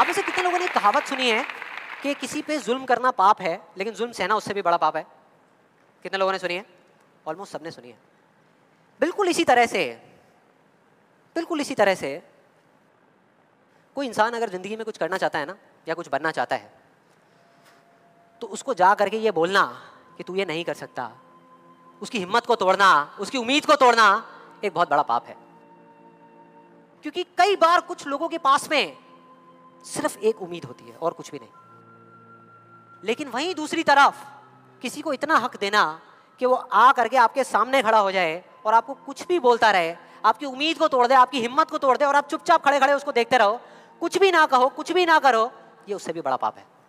आप में से कितने लोगों ने कहावत सुनी है कि किसी पे जुल्म करना पाप है लेकिन जुल्म सहना उससे भी बड़ा पाप है कितने लोगों ने सुनी है ऑलमोस्ट सबने सुनी है बिल्कुल इसी तरह से बिल्कुल इसी तरह से कोई इंसान अगर ज़िंदगी में कुछ करना चाहता है ना या कुछ बनना चाहता है तो उसको जा करके ये बोलना कि तू ये नहीं कर सकता उसकी हिम्मत को तोड़ना उसकी उम्मीद को तोड़ना एक बहुत बड़ा पाप है क्योंकि कई बार कुछ लोगों के पास में सिर्फ एक उम्मीद होती है और कुछ भी नहीं लेकिन वहीं दूसरी तरफ किसी को इतना हक देना कि वो आ करके आपके सामने खड़ा हो जाए और आपको कुछ भी बोलता रहे आपकी उम्मीद को तोड़ दे आपकी हिम्मत को तोड़ दे और आप चुपचाप खड़े खड़े उसको देखते रहो कुछ भी ना कहो कुछ भी ना करो ये उससे भी बड़ा पाप है